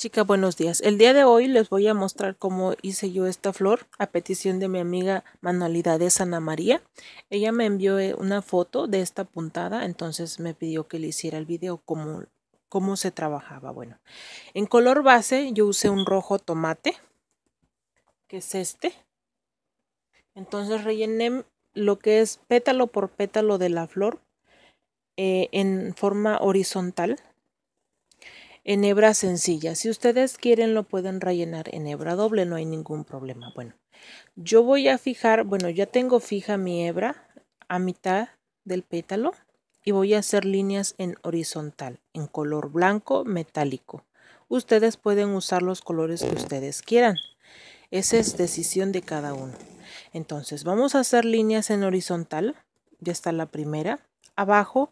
Chica, buenos días. El día de hoy les voy a mostrar cómo hice yo esta flor a petición de mi amiga Manualidades Ana María. Ella me envió eh, una foto de esta puntada, entonces me pidió que le hiciera el video cómo, cómo se trabajaba. Bueno, en color base yo usé un rojo tomate, que es este. Entonces rellené lo que es pétalo por pétalo de la flor eh, en forma horizontal en hebra sencilla. Si ustedes quieren lo pueden rellenar en hebra doble, no hay ningún problema. Bueno, yo voy a fijar, bueno, ya tengo fija mi hebra a mitad del pétalo y voy a hacer líneas en horizontal, en color blanco metálico. Ustedes pueden usar los colores que ustedes quieran. Esa es decisión de cada uno. Entonces, vamos a hacer líneas en horizontal. Ya está la primera. Abajo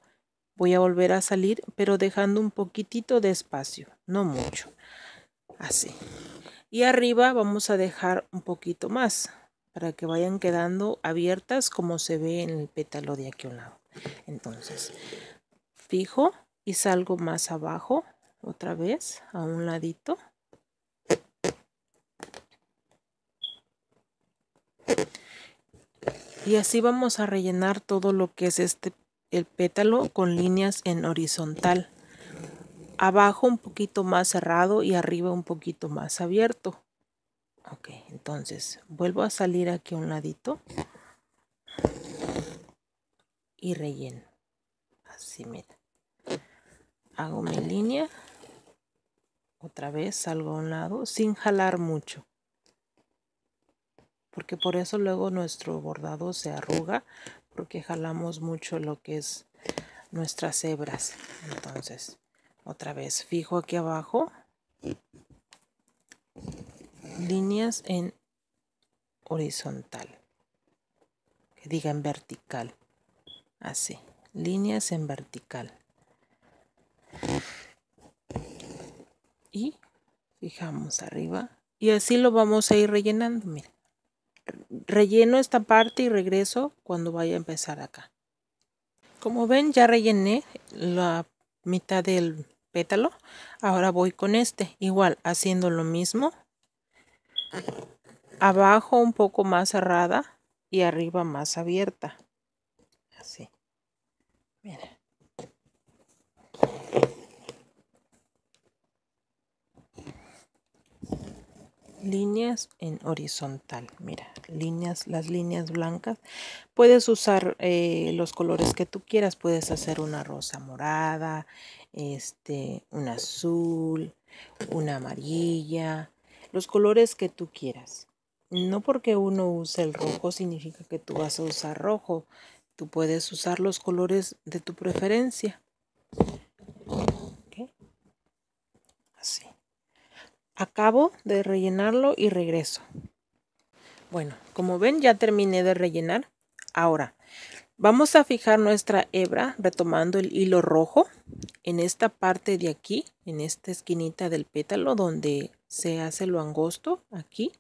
Voy a volver a salir, pero dejando un poquitito de espacio, no mucho. Así. Y arriba vamos a dejar un poquito más para que vayan quedando abiertas como se ve en el pétalo de aquí a un lado. Entonces, fijo y salgo más abajo otra vez a un ladito. Y así vamos a rellenar todo lo que es este el pétalo con líneas en horizontal. Abajo un poquito más cerrado y arriba un poquito más abierto. Ok, entonces vuelvo a salir aquí a un ladito y relleno. Así, mira. Hago mi línea. Otra vez salgo a un lado sin jalar mucho. Porque por eso luego nuestro bordado se arruga porque jalamos mucho lo que es nuestras hebras entonces otra vez fijo aquí abajo líneas en horizontal que diga en vertical así líneas en vertical y fijamos arriba y así lo vamos a ir rellenando miren relleno esta parte y regreso cuando vaya a empezar acá. Como ven ya rellené la mitad del pétalo. Ahora voy con este. Igual haciendo lo mismo. Abajo un poco más cerrada y arriba más abierta. Así. Miren. líneas en horizontal mira líneas, las líneas blancas. Puedes usar eh, los colores que tú quieras. Puedes hacer una rosa morada, este, un azul, una amarilla, los colores que tú quieras. No porque uno use el rojo significa que tú vas a usar rojo. Tú puedes usar los colores de tu preferencia. Así. Acabo de rellenarlo y regreso. Bueno, como ven ya terminé de rellenar. Ahora, vamos a fijar nuestra hebra retomando el hilo rojo en esta parte de aquí, en esta esquinita del pétalo donde se hace lo angosto, aquí.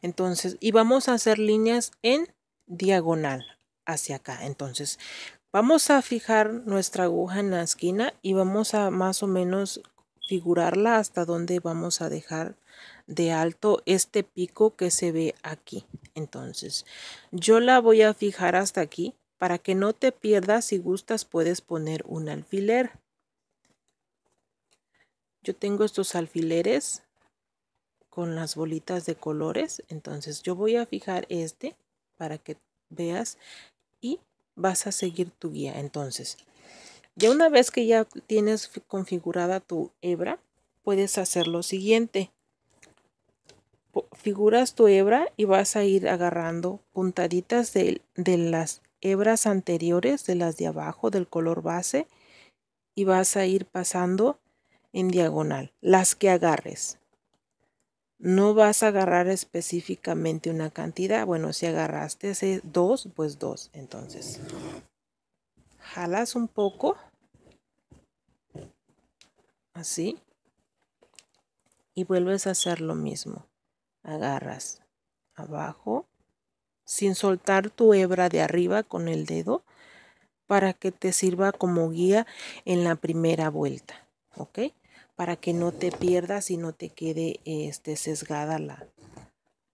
Entonces, y vamos a hacer líneas en diagonal hacia acá. Entonces, vamos a fijar nuestra aguja en la esquina y vamos a más o menos figurarla hasta donde vamos a dejar de alto este pico que se ve aquí. Entonces, yo la voy a fijar hasta aquí para que no te pierdas. Si gustas, puedes poner un alfiler. Yo tengo estos alfileres con las bolitas de colores. Entonces, yo voy a fijar este para que veas y vas a seguir tu guía. Entonces, ya una vez que ya tienes configurada tu hebra, puedes hacer lo siguiente figuras tu hebra y vas a ir agarrando puntaditas de, las hebras anteriores, de las de abajo, del color base, y vas a ir pasando en diagonal, las que agarres. No vas a agarrar específicamente una cantidad. Bueno, si agarraste ese dos, pues dos. Entonces, jalas un poco. Así. Y vuelves a hacer lo mismo agarras abajo sin soltar tu hebra de arriba con el dedo para que te sirva como guía en la primera vuelta, ¿ok? Para que no te pierdas y no te quede este, sesgada la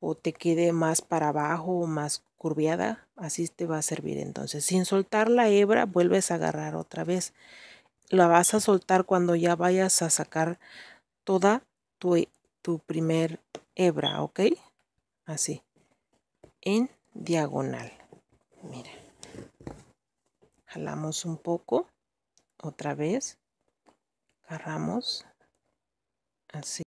o te quede más para abajo o más curviada, así te va a servir. Entonces, sin soltar la hebra, vuelves a agarrar otra vez. La vas a soltar cuando ya vayas a sacar toda tu tu primer hebra, ¿ok? Así, en diagonal. Mira. Jalamos un poco, otra vez, agarramos, así.